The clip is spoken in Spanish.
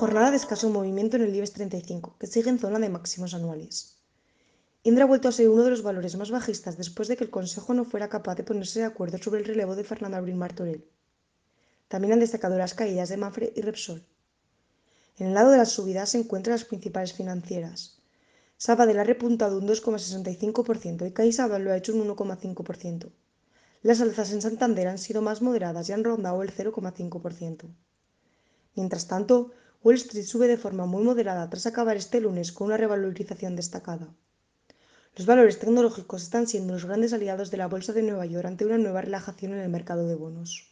jornada de escaso movimiento en el IBEX 35, que sigue en zona de máximos anuales. Indra ha vuelto a ser uno de los valores más bajistas después de que el Consejo no fuera capaz de ponerse de acuerdo sobre el relevo de Fernando Abril Martorell. También han destacado las caídas de Mafre y Repsol. En el lado de las subidas se encuentran las principales financieras. Sabadell ha repuntado un 2,65% y CaixaBank lo ha hecho un 1,5%. Las alzas en Santander han sido más moderadas y han rondado el 0,5%. Mientras tanto, Wall Street sube de forma muy moderada tras acabar este lunes con una revalorización destacada. Los valores tecnológicos están siendo los grandes aliados de la Bolsa de Nueva York ante una nueva relajación en el mercado de bonos.